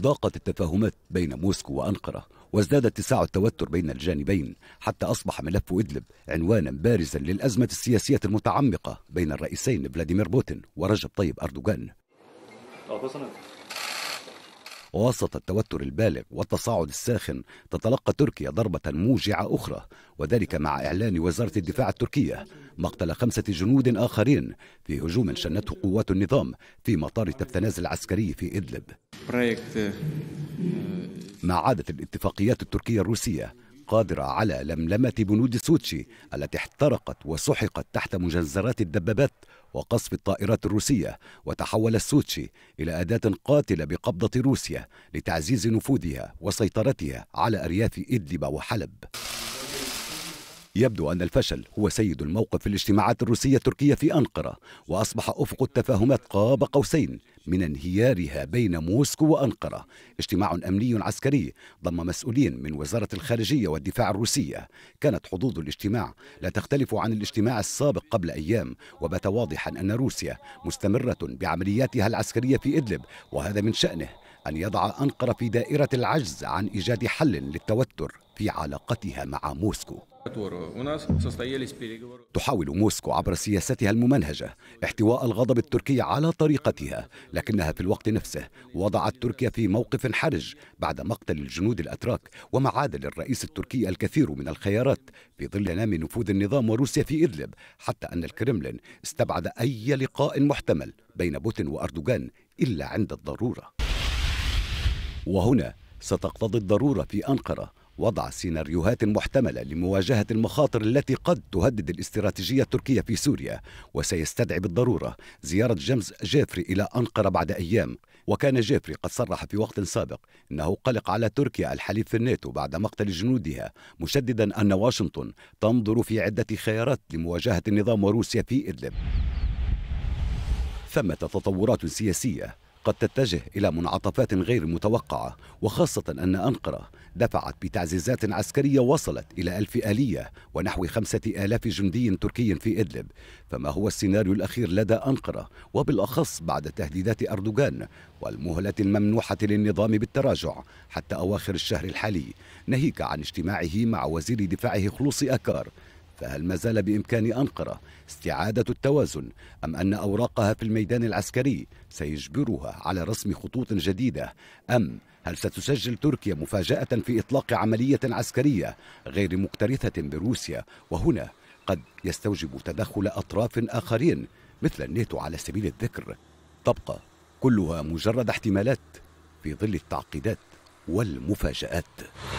ضاقت التفاهمات بين موسكو وأنقرة وازداد اتساع التوتر بين الجانبين حتى أصبح ملف إدلب عنوانا بارزا للأزمة السياسية المتعمقة بين الرئيسين فلاديمير بوتين ورجب طيب أردوغان وسط التوتر البالغ والتصاعد الساخن تتلقى تركيا ضربة موجعة أخرى وذلك مع إعلان وزارة الدفاع التركية مقتل خمسة جنود آخرين في هجوم شنته قوات النظام في مطار تفتناز العسكري في إدلب آه، ما عادت الاتفاقيات التركية الروسية قادرة على لملمة بنود سوتشي التي احترقت وسحقت تحت مجزرات الدبابات وقصف الطائرات الروسية وتحول سوتشي إلى أداة قاتلة بقبضة روسيا لتعزيز نفوذها وسيطرتها على أرياف إدلب وحلب يبدو أن الفشل هو سيد الموقف في الاجتماعات الروسية التركية في أنقرة وأصبح أفق التفاهمات قاب قوسين من انهيارها بين موسكو وأنقرة اجتماع أمني عسكري ضم مسؤولين من وزارة الخارجية والدفاع الروسية كانت حظوظ الاجتماع لا تختلف عن الاجتماع السابق قبل أيام وبات واضحا أن روسيا مستمرة بعملياتها العسكرية في إدلب وهذا من شأنه أن يضع أنقرة في دائرة العجز عن إيجاد حل للتوتر في علاقتها مع موسكو تحاول موسكو عبر سياستها الممنهجة احتواء الغضب التركي على طريقتها لكنها في الوقت نفسه وضعت تركيا في موقف حرج بعد مقتل الجنود الأتراك وما عاد للرئيس التركي الكثير من الخيارات في ظل نام نفوذ النظام وروسيا في إدلب حتى أن الكرملين استبعد أي لقاء محتمل بين بوتين وأردوغان إلا عند الضرورة وهنا ستقتضي الضرورة في أنقرة وضع سيناريوهات محتملة لمواجهة المخاطر التي قد تهدد الاستراتيجية التركية في سوريا وسيستدعي بالضرورة زيارة جيمس جيفري إلى أنقرة بعد أيام وكان جيفري قد صرح في وقت سابق أنه قلق على تركيا الحليف في الناتو بعد مقتل جنودها مشددا أن واشنطن تنظر في عدة خيارات لمواجهة النظام وروسيا في إدلب ثمة تطورات سياسية قد تتجه إلى منعطفات غير متوقعة وخاصة أن أنقرة دفعت بتعزيزات عسكرية وصلت إلى ألف آلية ونحو خمسة آلاف جندي تركي في إدلب فما هو السيناريو الأخير لدى أنقرة وبالأخص بعد تهديدات أردوغان والمهلة الممنوحة للنظام بالتراجع حتى أواخر الشهر الحالي ناهيك عن اجتماعه مع وزير دفاعه خلوص أكار فهل ما زال بإمكان أنقرة استعادة التوازن أم أن أوراقها في الميدان العسكري سيجبرها على رسم خطوط جديدة أم هل ستسجل تركيا مفاجأة في إطلاق عملية عسكرية غير مكترثة بروسيا وهنا قد يستوجب تدخل أطراف آخرين مثل الناتو على سبيل الذكر تبقى كلها مجرد احتمالات في ظل التعقيدات والمفاجآت